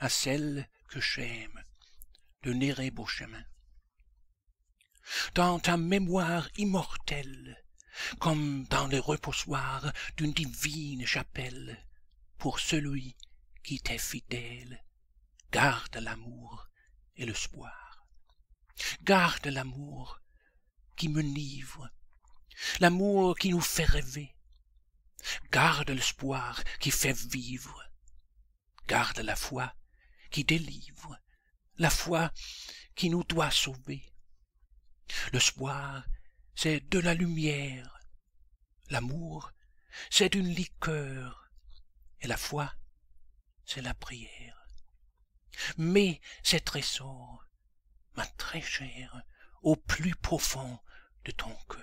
à celle que j'aime de beau chemin. Dans ta mémoire immortelle, comme dans le reposoir d'une divine chapelle, pour celui qui t'est fidèle, garde l'amour et l'espoir. Garde l'amour qui me livre, l'amour qui nous fait rêver. Garde l'espoir qui fait vivre. Garde la foi qui délivre, la foi qui nous doit sauver. Le soir, c'est de la lumière. L'amour, c'est d'une liqueur. Et la foi, c'est la prière. Mais ces trésors, ma très chère, au plus profond de ton cœur.